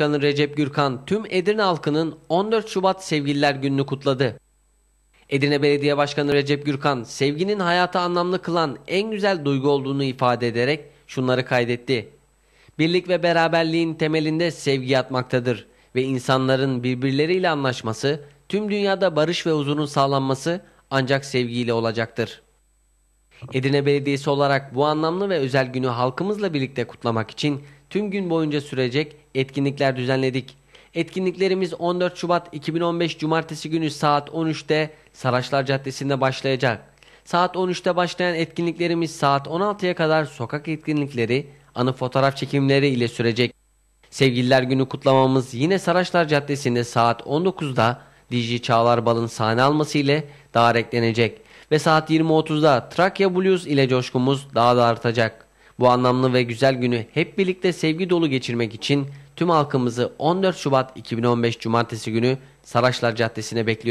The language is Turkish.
Başkanı Recep Gürkan tüm Edirne halkının 14 Şubat Sevgililer Günü'nü kutladı. Edirne Belediye Başkanı Recep Gürkan sevginin hayata anlamlı kılan en güzel duygu olduğunu ifade ederek şunları kaydetti. Birlik ve beraberliğin temelinde sevgi yatmaktadır ve insanların birbirleriyle anlaşması, tüm dünyada barış ve huzurun sağlanması ancak sevgiyle olacaktır. Edirne Belediyesi olarak bu anlamlı ve özel günü halkımızla birlikte kutlamak için tüm gün boyunca sürecek etkinlikler düzenledik. Etkinliklerimiz 14 Şubat 2015 Cumartesi günü saat 13'te Saraçlar Caddesi'nde başlayacak. Saat 13'te başlayan etkinliklerimiz saat 16'ya kadar sokak etkinlikleri, anı fotoğraf çekimleri ile sürecek. Sevgililer Günü kutlamamız yine Saraçlar Caddesi'nde saat 19'da DJ Çağlar Bal'ın sahne alması ile daha eklenecek ve saat 20.30'da Trakya Blues ile coşkumuz daha da artacak. Bu anlamlı ve güzel günü hep birlikte sevgi dolu geçirmek için tüm halkımızı 14 Şubat 2015 Cumartesi günü Saraçlar Caddesi'ne bekliyor.